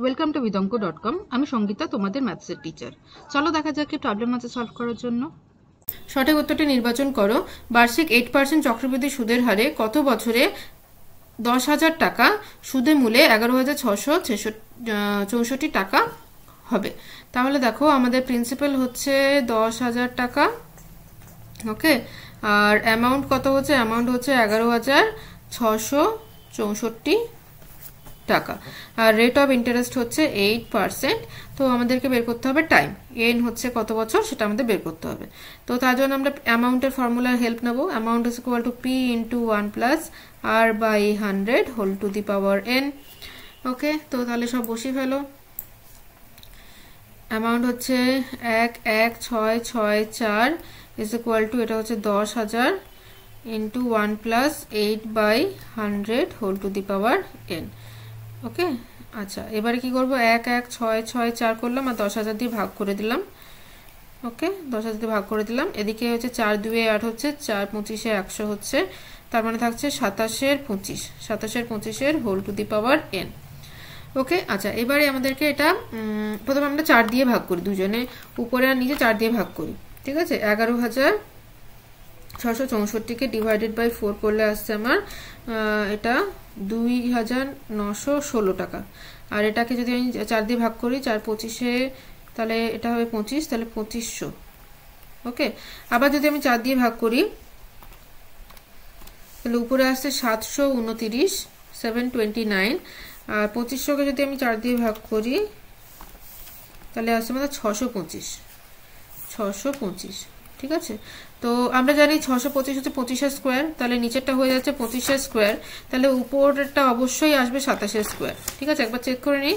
welcome to বিদঙ্ক dot com আমি সঙ্গীতা তোমাদের ম্যাথসের টিচার চলো দেখা যাক প্রবলেম আছে সলভ করার জন্য সঠিক উত্তরটি নির্বাচন করো বার্ষিক এইট পার্সেন্ট চক্রবৃদ্ধি সুদের হারে কত বছরে দশ হাজার টাকা সুদে মূলে এগারো হাজার ছশো চৌষট্টি টাকা হবে তাহলে দেখো আমাদের প্রিন্সিপাল হচ্ছে দশ হাজার টাকা ওকে আর অ্যামাউন্ট কত হচ্ছে অ্যামাউন্ট হচ্ছে এগারো হাজার ছশো চৌষট্টি টাকা আর রেট অফ ইন্টারেস্ট হচ্ছে এইট পার্সেন্ট তো আমাদেরকে বের করতে হবে টাইম এন হচ্ছে কত বছর সেটা আমাদের বের করতে হবে তো তার জন্য আমরা অ্যামাউন্টের ফর্মুলার হেল্প নেব amount is equal to P into one plus R by hundred whole to the power N okay তো তাহলে সব বসিয়ে ফেলো অ্যামাউন্ট হচ্ছে এক এক ছয় ছয় চার ইজ ইকুয়াল টু এটা হচ্ছে দশ হাজার into one plus eight by hundred whole to the power N okay আচ্ছা এবারে কি করব এক এক ছয় ছয় চার করলাম আর দশ হাজার দিয়ে ভাগ করে দিলাম ওকে দশ হাজার দিয়ে ভাগ করে দিলাম এদিকে হচ্ছে চার দুয়ে আট হচ্ছে চার পঁচিশে একশো হচ্ছে তার মানে থাকছে সাতাশের পঁচিশ সাতাশের পঁচিশের whole to the power N okay আচ্ছা এবারে আমাদেরকে এটা প্রথমে আমরা চার দিয়ে ভাগ করি দুজনে উপরে আর নিচে চার দিয়ে ভাগ করি ঠিক আছে এগারো হাজার ছশো চৌষট্টিকে ডিভাইডেড বাই ফোর করলে আসছে আমার এটা দুই হাজার নশো ষোলো টাকা আর এটাকে যদি আমি চার দিয়ে ভাগ করি চার পঁচিশে তাহলে এটা হবে পঁচিশ তাহলে পঁচিশশো ওকে আবার যদি আমি চার দিয়ে ভাগ করি তাহলে উপরে আসছে সাতশো উনতিরিশ সেভেন টোয়েন্টি নাইন আর পঁচিশশোকে যদি আমি চার দিয়ে ভাগ করি তাহলে আসছে আমাদের ছশো পঁচিশ ছশো পঁচিশ ঠিক আছে তো আমরা জানি ছশো পঁচিশ হচ্ছে পঁচিশে স্কোয়ার তাহলে নিচেরটা হয়ে যাচ্ছে পঁচিশে স্কোয়ার তাহলে উপরেরটা অবশ্যই আসবে সাতাশের স্কোয়ার ঠিক আছে একবার চেক করে নিই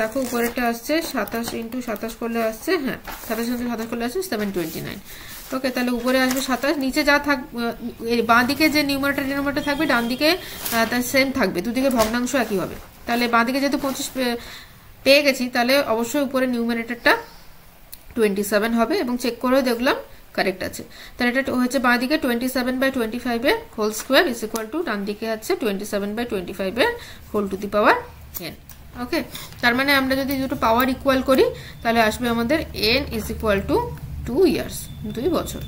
দেখো উপরেরটা আসছে সাতাশ ইন্টু সাতাশ করলে আসছে হ্যাঁ সাতাশ ইন্টু সাতাশ করলে আসছে সেভেন টোয়েন্টি নাইন ওকে তাহলে উপরে আসবে সাতাশ নিচে যা থাক বাঁ দিকে যে নিউমারটা নিউমারটা থাকবে ডান দিকে তার সেম থাকবে দুদিকে ভগ্নাংশ একই হবে তাহলে বাঁ দিকে যেহেতু পঁচিশ পেয়ে গেছি তাহলে অবশ্যই উপরে নিউমারেটারটা টোয়েন্টি সেভেন হবে এবং চেক করেও দেখলাম কারেক্ট আছে তাহলে এটা হচ্ছে বাঁ দিকে টোয়েন্টি সেভেন বাই টোয়েন্টি ফাইভের whole square is equal to ডান দিকে আছে টোয়েন্টি সেভেন বাই টোয়েন্টি ফাইভের whole to the power N okay তার মানে আমরা যদি দুটো পাওয়ার ইকুয়াল করি তাহলে আসবে আমাদের n is equal to two years দুই বছর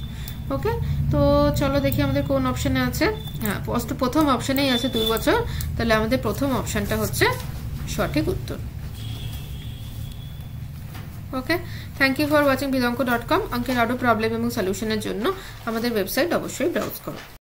ওকে তো চলো দেখি আমাদের কোন অপশানে আছে হ্যাঁ প্রথম অপশানেই আছে দুই বছর তাহলে আমাদের প্রথম অপশানটা হচ্ছে সঠিক উত্তর okay thank you for watching বিলঙ্ক ডট কম অঙ্কের আরও প্রবলেম এবং সলিউশনের জন্য আমাদের ওয়েবসাইট অবশ্যই ব্রাউজ করো